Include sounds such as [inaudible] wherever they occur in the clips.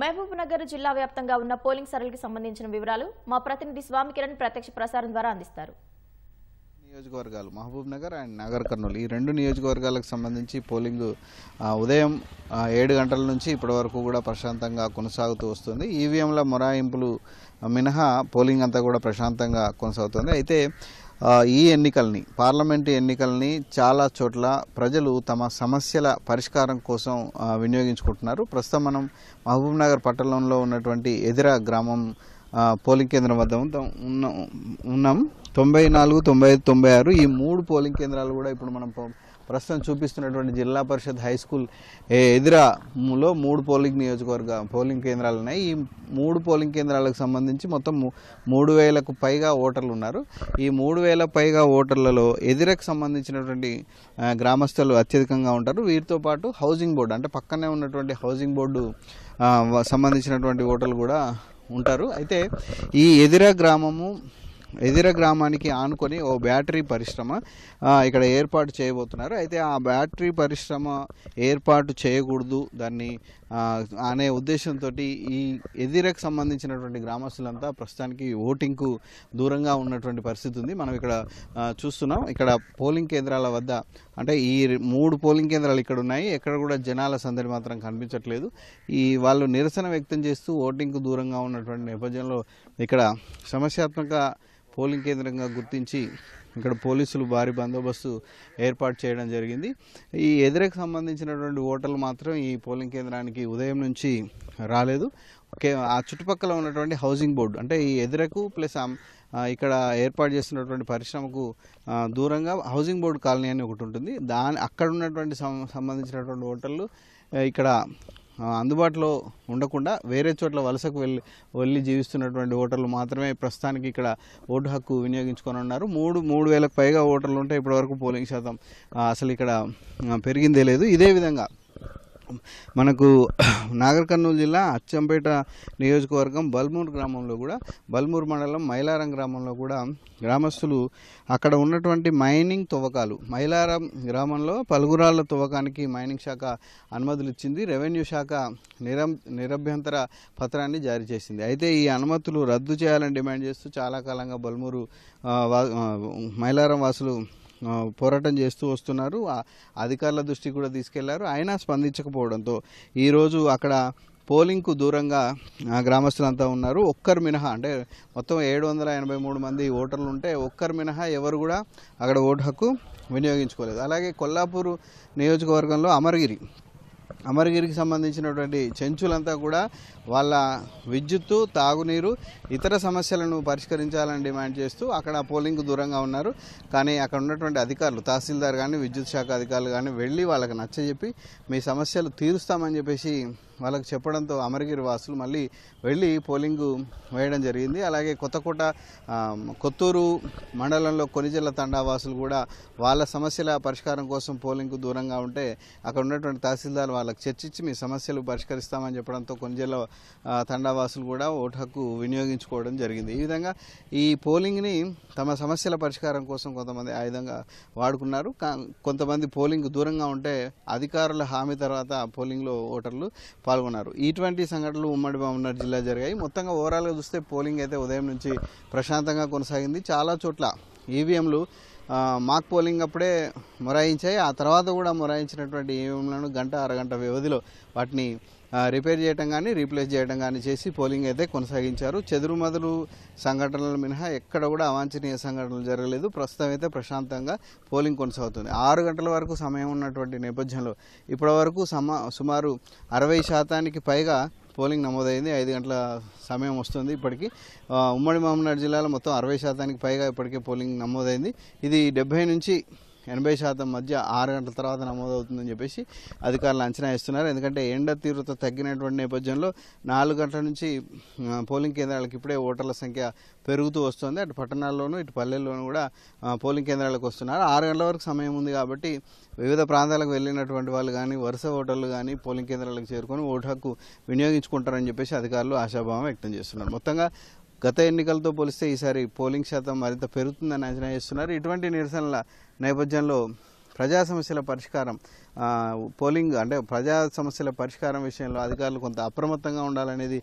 మహబూబ్నగర్ జిల్లా వ్యాప్తంగా ఉన్న పోలింగ్ సరళికి సంబంధించిన వివరాలు మా ప్రతినిధి స్వామి కిరణ్ ప్రత్యక్ష ప్రసారం ద్వారా అందిస్తారు నియోజకవర్గాలు Mahabubnagar and Nagarkurnool ఈ రెండు నియోజకవర్గాలకు సంబంధించి పోలింగ్ ఉదయం ఏడు గంటల నుంచి ఇప్పటి వరకు కూడా ప్రశాంతంగా కొనసాగుతూ వస్తుంది ఈవీఎంల మొరాయింపులు మినహా పోలింగ్ అంతా కూడా ప్రశాంతంగా కొనసాగుతుంది అయితే ఈ ఎన్నికల్ని పార్లమెంటు ఎన్నికల్ని చాలా చోట్ల ప్రజలు తమ సమస్యల పరిష్కారం కోసం వినియోగించుకుంటున్నారు ప్రస్తుతం మనం మహబూబ్నగర్ పట్టణంలో ఉన్నటువంటి ఎదిరా గ్రామం పోలింగ్ కేంద్రం వద్ద ఉన్నాం ఉన్నాం తొంభై నాలుగు తొంభై ఐదు తొంభై ఆరు ఈ మూడు పోలింగ్ కేంద్రాలు కూడా ఇప్పుడు మనం ప్రస్తుతం చూపిస్తున్నటువంటి జిల్లా పరిషత్ హై స్కూల్ ఎదురములో మూడు పోలింగ్ నియోజకవర్గ పోలింగ్ కేంద్రాలు ఉన్నాయి ఈ మూడు పోలింగ్ కేంద్రాలకు సంబంధించి మొత్తం మూడు వేలకు పైగా ఓటర్లు ఉన్నారు ఈ మూడు వేల పైగా ఓటర్లలో ఎదురకు సంబంధించినటువంటి గ్రామస్తులు అత్యధికంగా ఉంటారు వీరితో పాటు హౌసింగ్ బోర్డు అంటే పక్కనే ఉన్నటువంటి హౌసింగ్ బోర్డు సంబంధించినటువంటి ఓటర్లు కూడా ఉంటారు అయితే ఈ ఎదిర గ్రామము ఎదిర గ్రామానికి ఆనుకొని ఓ బ్యాటరీ పరిశ్రమ ఇక్కడ ఏర్పాటు చేయబోతున్నారు అయితే ఆ బ్యాటరీ పరిశ్రమ ఏర్పాటు చేయకూడదు దాన్ని అనే ఉద్దేశంతో ఈ ఎదిరకు సంబంధించినటువంటి గ్రామస్తులంతా ప్రస్తుతానికి ఓటింగ్కు దూరంగా ఉన్నటువంటి పరిస్థితి ఉంది మనం ఇక్కడ చూస్తున్నాం ఇక్కడ పోలింగ్ కేంద్రాల వద్ద అంటే ఈ మూడు పోలింగ్ కేంద్రాలు ఇక్కడ ఉన్నాయి ఎక్కడ కూడా జనాల సందడి మాత్రం కనిపించట్లేదు ఈ వాళ్ళు నిరసన వ్యక్తం చేస్తూ ఓటింగ్కు దూరంగా ఉన్నటువంటి నేపథ్యంలో ఇక్కడ సమస్యాత్మక పోలింగ్ కేంద్రంగా గుర్తించి ఇక్కడ పోలీసులు భారీ బందోబస్తు ఏర్పాటు చేయడం జరిగింది ఈ ఎదురకు సంబంధించినటువంటి ఓటర్లు మాత్రం ఈ పోలింగ్ కేంద్రానికి ఉదయం నుంచి రాలేదు ఆ చుట్టుపక్కల ఉన్నటువంటి హౌసింగ్ బోర్డు అంటే ఈ ఎదురకు ప్లస్ ఇక్కడ ఏర్పాటు చేస్తున్నటువంటి పరిశ్రమకు దూరంగా హౌసింగ్ బోర్డు కాలనీ అని ఒకటి ఉంటుంది దాని అక్కడ ఉన్నటువంటి సంబంధించినటువంటి ఓటర్లు ఇక్కడ అందుబాటులో ఉండకుండా వేరే చోట్ల వలసకు వెళ్ళి వెళ్ళి జీవిస్తున్నటువంటి ఓటర్లు మాత్రమే ప్రస్తుతానికి ఇక్కడ ఓటు హక్కు వినియోగించుకొని ఉన్నారు మూడు మూడు వేలకు పైగా ఓటర్లు ఉంటే ఇప్పటివరకు పోలింగ్ శాతం అసలు ఇక్కడ పెరిగిందే లేదు ఇదే విధంగా మనకు [clears throat] నాగర్ కర్నూలు జిల్లా అచ్చంపేట నియోజకవర్గం బల్మూర్ గ్రామంలో కూడా బల్మూర్ మండలం మైలారం గ్రామంలో కూడా గ్రామస్తులు అక్కడ ఉన్నటువంటి మైనింగ్ తవ్వకాలు మైలారం గ్రామంలో పలుగురాళ్ల తవ్వకానికి మైనింగ్ శాఖ అనుమతులు ఇచ్చింది రెవెన్యూ శాఖ నిరం నిరభ్యంతర పత్రాన్ని జారీ చేసింది అయితే ఈ అనుమతులు రద్దు చేయాలని డిమాండ్ చేస్తూ చాలా కాలంగా బల్మూరు మైలారం వాసులు పోరాటం చేస్తూ వస్తున్నారు అధికారుల దృష్టి కూడా తీసుకెళ్లారు ఆయన స్పందించకపోవడంతో ఈరోజు అక్కడ పోలింగ్కు దూరంగా గ్రామస్తులంతా ఉన్నారు ఒక్కరు మినహా అంటే మొత్తం ఏడు వందల ఎనభై మూడు మంది ఓటర్లు ఉంటే ఒక్కరు మినహా ఎవరు కూడా అక్కడ ఓటు హక్కు వినియోగించుకోలేదు అలాగే కొల్లాపూరు నియోజకవర్గంలో అమరగిరి అమరగిరికి సంబంధించినటువంటి చెంచులంతా కూడా వాళ్ళ విద్యుత్తు తాగునీరు ఇతర సమస్యలను పరిష్కరించాలని డిమాండ్ చేస్తూ అక్కడ పోలింగ్కు దూరంగా ఉన్నారు కానీ అక్కడ ఉన్నటువంటి అధికారులు తహసీల్దార్ కానీ విద్యుత్ శాఖ అధికారులు కానీ వెళ్ళి వాళ్ళకి నచ్చజెప్పి మీ సమస్యలు తీరుస్తామని చెప్పేసి వాళ్ళకి చెప్పడంతో అమరగిరి వాసులు మళ్ళీ వెళ్ళి పోలింగ్ వేయడం జరిగింది అలాగే కొత్తకోట కొత్తూరు మండలంలో కొనిజల్ల తండా వాసులు కూడా వాళ్ళ సమస్యల పరిష్కారం కోసం పోలింగ్కు దూరంగా ఉంటే అక్కడ ఉన్నటువంటి తహసీల్దార్ వాళ్ళకి చర్చించి మీ సమస్యలు పరిష్కరిస్తామని చెప్పడంతో కొనిజల్ల తండా వాసులు కూడా ఓటు హక్కు వినియోగించుకోవడం జరిగింది ఈ విధంగా ఈ పోలింగ్ని తమ సమస్యల పరిష్కారం కోసం కొంతమంది ఆయుధంగా వాడుకున్నారు కొంతమంది పోలింగ్ దూరంగా ఉంటే అధికారుల హామీ తర్వాత పోలింగ్లో ఓటర్లు పాల్గొన్నారు ఇటువంటి సంఘటనలు ఉమ్మడి మహబూబ్నగర్ జిల్లా జరిగాయి మొత్తంగా ఓవరాల్గా చూస్తే పోలింగ్ అయితే ఉదయం నుంచి ప్రశాంతంగా కొనసాగింది చాలా చోట్ల ఈవీఎంలు మాక్ పోలింగ్ అప్పుడే మొరాయించాయి ఆ తర్వాత కూడా మొరాయించినటువంటి ఈవీఎంలను గంట అరగంట వ్యవధిలో వాటిని రిపేర్ చేయడం కానీ రీప్లేస్ చేయడం కానీ చేసి పోలింగ్ అయితే కొనసాగించారు చెదురుమదురు సంఘటనలు మినహా ఎక్కడ కూడా అవాంఛనీయ సంఘటనలు జరగలేదు ప్రస్తుతం అయితే ప్రశాంతంగా పోలింగ్ కొనసాగుతుంది ఆరు గంటల వరకు సమయం ఉన్నటువంటి నేపథ్యంలో ఇప్పటివరకు సమా సుమారు అరవై శాతానికి పైగా పోలింగ్ నమోదైంది ఐదు గంటల సమయం వస్తుంది ఇప్పటికీ ఉమ్మడి మహమ్మనాడు జిల్లాలో మొత్తం అరవై శాతానికి పైగా ఇప్పటికే పోలింగ్ నమోదైంది ఇది డెబ్బై నుంచి ఎనభై శాతం మధ్య ఆరు గంటల తర్వాత నమోదవుతుందని చెప్పేసి అధికారులు అంచనా ఇస్తున్నారు ఎందుకంటే ఎండ తీవ్రత తగ్గినటువంటి నేపథ్యంలో నాలుగు గంటల నుంచి పోలింగ్ కేంద్రాలకు ఇప్పుడే ఓటర్ల సంఖ్య పెరుగుతూ వస్తుంది అటు పట్టణాల్లోనూ ఇటు పల్లెల్లోనూ కూడా పోలింగ్ కేంద్రాలకు వస్తున్నారు ఆరు గంటల వరకు సమయం ఉంది కాబట్టి వివిధ ప్రాంతాలకు వెళ్ళినటువంటి వాళ్ళు కానీ వరుస ఓటర్లు కానీ పోలింగ్ కేంద్రాలకు చేరుకొని ఓటు హక్కు వినియోగించుకుంటారని చెప్పేసి అధికారులు ఆశాభావం వ్యక్తం చేస్తున్నారు మొత్తంగా గత ఎన్నికలతో పోలిస్తే ఈసారి పోలింగ్ శాతం మరింత పెరుగుతుందని అంచనా చేస్తున్నారు ఇటువంటి నిరసనల నేపథ్యంలో ప్రజా సమస్యల పరిష్కారం పోలింగ్ అంటే ప్రజా సమస్యల పరిష్కారం విషయంలో అధికారులు కొంత అప్రమత్తంగా ఉండాలనేది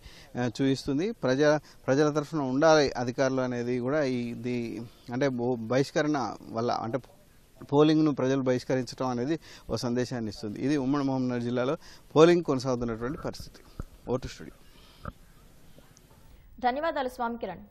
చూపిస్తుంది ప్రజా ప్రజల తరఫున ఉండాలి అధికారులు అనేది కూడా ఇది అంటే బహిష్కరణ వల్ల అంటే పోలింగ్ను ప్రజలు బహిష్కరించడం అనేది ఓ సందేశాన్ని ఇస్తుంది ఇది ఉమ్మడి మహమ్మద్ జిల్లాలో పోలింగ్ కొనసాగుతున్నటువంటి పరిస్థితి ఓటు స్టూడియో ధన్యవాదాలు స్వామి కిరణ్